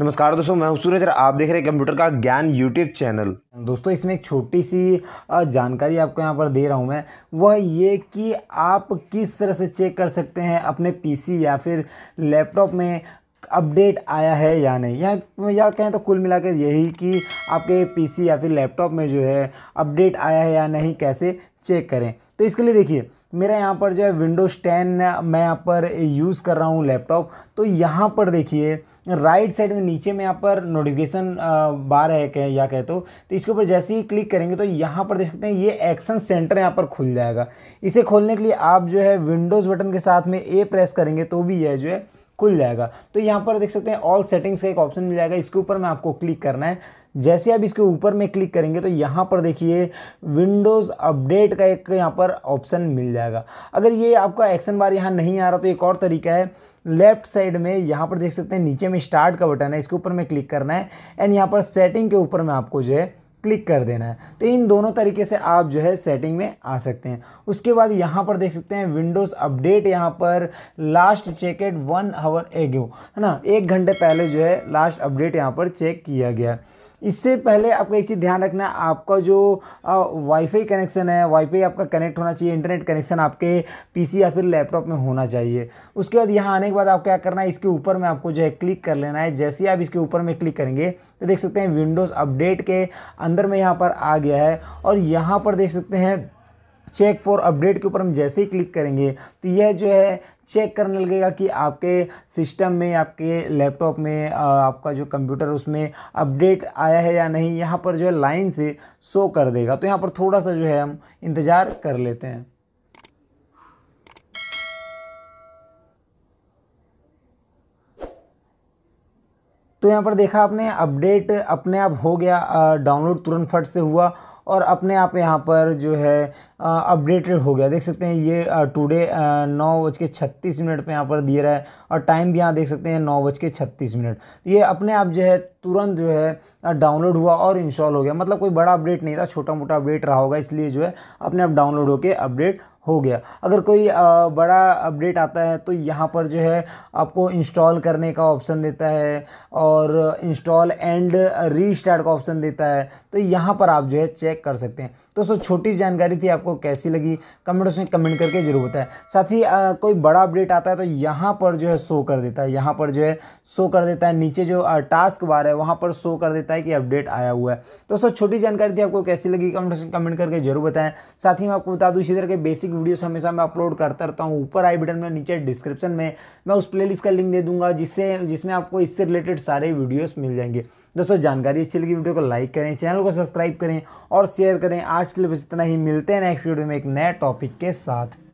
नमस्कार दोस्तों मैं सूरज और आप देख रहे हैं कंप्यूटर का ज्ञान यूट्यूब चैनल दोस्तों इसमें एक छोटी सी जानकारी आपको यहाँ पर दे रहा हूँ मैं वह ये कि आप किस तरह से चेक कर सकते हैं अपने पीसी या फिर लैपटॉप में अपडेट आया है या नहीं या या कहें तो कुल मिलाकर यही कि आपके पीसी या फिर लैपटॉप में जो है अपडेट आया है या नहीं कैसे चेक करें तो इसके लिए देखिए मेरा यहाँ पर जो है विंडोज़ टेन मैं यहाँ पर यूज़ कर रहा हूँ लैपटॉप तो यहाँ पर देखिए राइट साइड में नीचे में यहाँ पर नोटिफिकेशन बार है कह या कह तो, तो इसके ऊपर जैसे ही क्लिक करेंगे तो यहाँ पर देख सकते हैं ये एक्शन सेंटर यहाँ पर खुल जाएगा इसे खोलने के लिए आप जो है विंडोज़ बटन के साथ में ए प्रेस करेंगे तो भी यह जो है खुल जाएगा तो यहाँ पर देख सकते हैं ऑल सेटिंग्स का एक ऑप्शन मिल जाएगा इसके ऊपर मैं आपको क्लिक करना है जैसे आप इसके ऊपर में क्लिक करेंगे तो यहाँ पर देखिए विंडोज़ अपडेट का एक यहाँ पर ऑप्शन मिल जाएगा अगर ये आपका एक्शन बार यहाँ नहीं आ रहा तो एक और तरीका है लेफ्ट साइड में यहाँ पर देख सकते हैं नीचे में स्टार्ट का बटन है इसके ऊपर में क्लिक करना है एंड यहाँ पर सेटिंग के ऊपर में आपको जो है क्लिक कर देना है तो इन दोनों तरीके से आप जो है सेटिंग में आ सकते हैं उसके बाद यहाँ पर देख सकते हैं विंडोज़ अपडेट यहाँ पर लास्ट चेकेड वन आवर एगो है ना एक घंटे पहले जो है लास्ट अपडेट यहाँ पर चेक किया गया इससे पहले आपको एक चीज़ ध्यान रखना है आपका जो वाईफाई कनेक्शन है वाईफाई आपका कनेक्ट होना चाहिए इंटरनेट कनेक्शन आपके पीसी या फिर लैपटॉप में होना चाहिए उसके बाद यहाँ आने के बाद आप क्या करना है इसके ऊपर में आपको जो है क्लिक कर लेना है जैसे ही आप इसके ऊपर में क्लिक करेंगे तो देख सकते हैं विंडोज़ अपडेट के अंदर में यहाँ पर आ गया है और यहाँ पर देख सकते हैं चेक फॉर अपडेट के ऊपर हम जैसे ही क्लिक करेंगे तो यह जो है चेक करने लगेगा कि आपके सिस्टम में आपके लैपटॉप में आपका जो कंप्यूटर उसमें अपडेट आया है या नहीं यहाँ पर जो है लाइन से शो कर देगा तो यहाँ पर थोड़ा सा जो है हम इंतज़ार कर लेते हैं तो यहाँ पर देखा आपने अपडेट अपने आप हो गया डाउनलोड तुरंत फट से हुआ और अपने आप यहाँ पर जो है अपडेटेड हो गया देख सकते हैं ये टुडे नौ बज के छत्तीस मिनट पर यहाँ पर दिए रहा है और टाइम भी यहाँ देख सकते हैं नौ बज के छत्तीस मिनट तो ये अपने आप जो है तुरंत जो है डाउनलोड हुआ और इंस्टॉल हो गया मतलब कोई बड़ा अपडेट नहीं था छोटा मोटा अपडेट रहा होगा इसलिए जो है अपने आप डाउनलोड होकर अपडेट हो गया अगर कोई बड़ा अपडेट आता है तो यहाँ पर जो है आपको इंस्टॉल करने का ऑप्शन देता है और इंस्टॉल एंड रीस्टार्ट का ऑप्शन देता है तो यहाँ पर आप जो है चेक कर सकते हैं तो सो छोटी जानकारी थी आपको कैसी लगी कमेंट उसमें कमेंट करके जरूर बताएं साथ ही कोई बड़ा अपडेट आता है तो यहाँ पर जो है शो कर देता है यहाँ पर जो है शो कर देता है नीचे जो टास्क बार है वहाँ पर शो कर देता है कि अपडेट आया हुआ है तो सो छोटी जानकारी थी आपको कैसी लगी कमेंट कमेंट करके जरूर बताएं साथ ही मैं आपको बता दूँ इसी तरह के बेसिक वीडियोस हमेशा मैं अपलोड करता रहता हूँ ऊपर आई बटन में नीचे डिस्क्रिप्शन में मैं उस प्लेलिस्ट का लिंक दे दूंगा जिससे जिसमें आपको इससे रिलेटेड सारे वीडियोस मिल जाएंगे दोस्तों जानकारी अच्छी लगी वीडियो को लाइक करें चैनल को सब्सक्राइब करें और शेयर करें आज के लिए बस इतना ही मिलते हैं नेक्स्ट वीडियो में एक नए टॉपिक के साथ